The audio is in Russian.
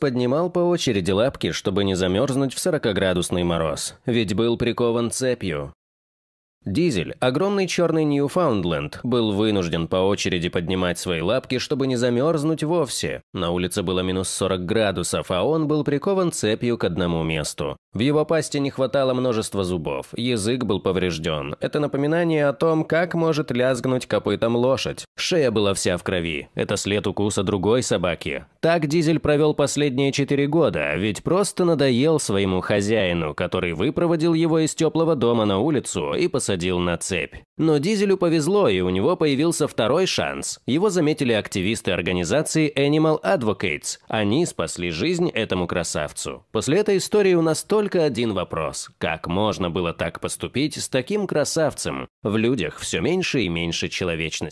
Поднимал по очереди лапки, чтобы не замерзнуть в 40-градусный мороз, ведь был прикован цепью. Дизель, огромный черный Ньюфаундленд, был вынужден по очереди поднимать свои лапки, чтобы не замерзнуть вовсе. На улице было минус 40 градусов, а он был прикован цепью к одному месту. В его пасти не хватало множества зубов, язык был поврежден. Это напоминание о том, как может лязгнуть копытом лошадь. Шея была вся в крови. Это след укуса другой собаки. Так Дизель провел последние 4 года, ведь просто надоел своему хозяину, который выпроводил его из теплого дома на улицу и посадил посадил на цепь. Но Дизелю повезло, и у него появился второй шанс. Его заметили активисты организации Animal Advocates. Они спасли жизнь этому красавцу. После этой истории у нас только один вопрос. Как можно было так поступить с таким красавцем? В людях все меньше и меньше человечности.